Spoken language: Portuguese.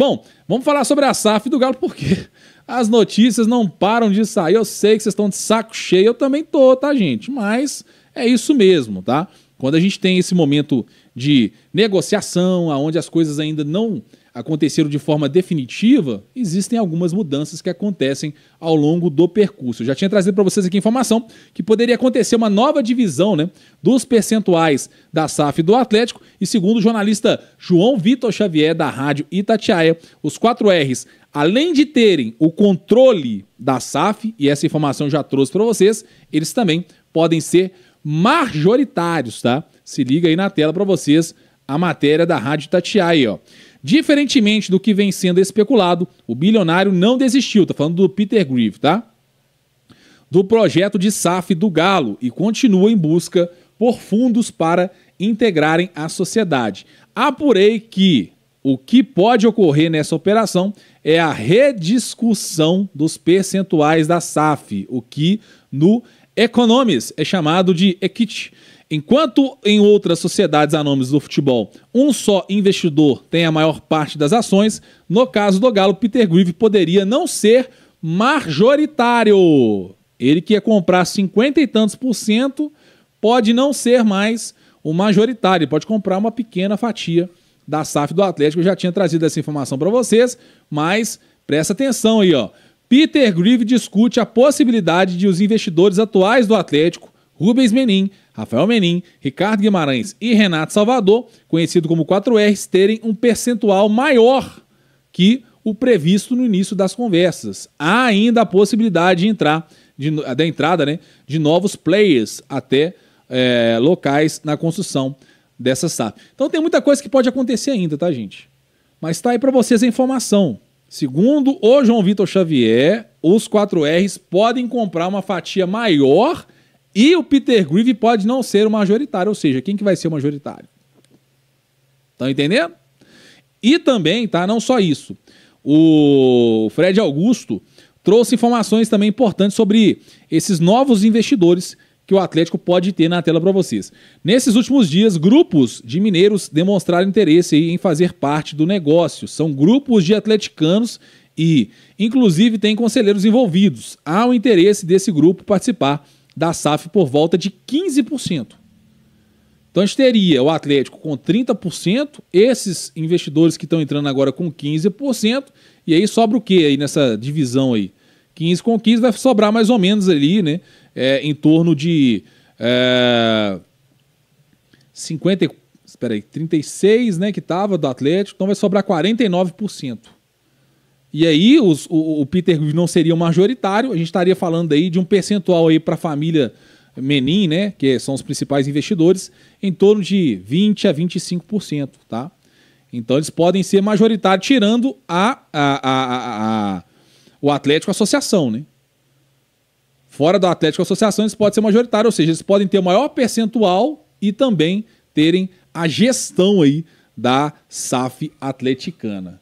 Bom, vamos falar sobre a SAF do Galo, porque as notícias não param de sair. Eu sei que vocês estão de saco cheio, eu também tô, tá, gente? Mas é isso mesmo, tá? Quando a gente tem esse momento de negociação, onde as coisas ainda não aconteceram de forma definitiva, existem algumas mudanças que acontecem ao longo do percurso. Eu já tinha trazido para vocês aqui informação que poderia acontecer uma nova divisão né, dos percentuais da SAF do Atlético e segundo o jornalista João Vitor Xavier, da rádio Itatiaia, os quatro R's, além de terem o controle da SAF, e essa informação já trouxe para vocês, eles também podem ser majoritários, tá? Se liga aí na tela para vocês a matéria da Rádio Itatiaia, ó. Diferentemente do que vem sendo especulado, o bilionário não desistiu, tá falando do Peter Grieve, tá? Do projeto de SAF do Galo e continua em busca por fundos para integrarem a sociedade. Apurei que o que pode ocorrer nessa operação é a rediscussão dos percentuais da SAF, o que no Economis é chamado de equity. Enquanto em outras sociedades anônimas do futebol, um só investidor tem a maior parte das ações, no caso do Galo, Peter Grieve poderia não ser majoritário. Ele que ia comprar cinquenta e tantos por cento pode não ser mais o majoritário. pode comprar uma pequena fatia da SAF do Atlético. Eu já tinha trazido essa informação para vocês, mas presta atenção aí, ó. Peter Grieve discute a possibilidade de os investidores atuais do Atlético, Rubens Menin, Rafael Menin, Ricardo Guimarães e Renato Salvador, conhecido como 4Rs, terem um percentual maior que o previsto no início das conversas. Há ainda a possibilidade de entrar, de, da entrada né, de novos players até é, locais na construção dessa SAP. Então tem muita coisa que pode acontecer ainda, tá, gente? Mas está aí para vocês a informação. Segundo o João Vitor Xavier, os 4Rs podem comprar uma fatia maior e o Peter Grieve pode não ser o majoritário, ou seja, quem que vai ser o majoritário? Estão entendendo? E também, tá, não só isso. O Fred Augusto trouxe informações também importantes sobre esses novos investidores que o Atlético pode ter na tela para vocês. Nesses últimos dias, grupos de mineiros demonstraram interesse em fazer parte do negócio. São grupos de atleticanos e, inclusive, tem conselheiros envolvidos. Há o interesse desse grupo participar da SAF por volta de 15%. Então a gente teria o Atlético com 30%, esses investidores que estão entrando agora com 15%, e aí sobra o que aí nessa divisão aí? 15 com 15 vai sobrar mais ou menos ali, né? É, em torno de é, 50, espera aí, 36, né, que tava do Atlético, então vai sobrar 49%. E aí os, o, o Peter não seria o majoritário, a gente estaria falando aí de um percentual aí para a família Menin, né, que são os principais investidores, em torno de 20 a 25%, tá? Então eles podem ser majoritários, tirando a, a, a, a, a o Atlético é Associação, né? Fora do Atlético é Associação, eles podem ser majoritários, ou seja, eles podem ter o maior percentual e também terem a gestão aí da SAF atleticana.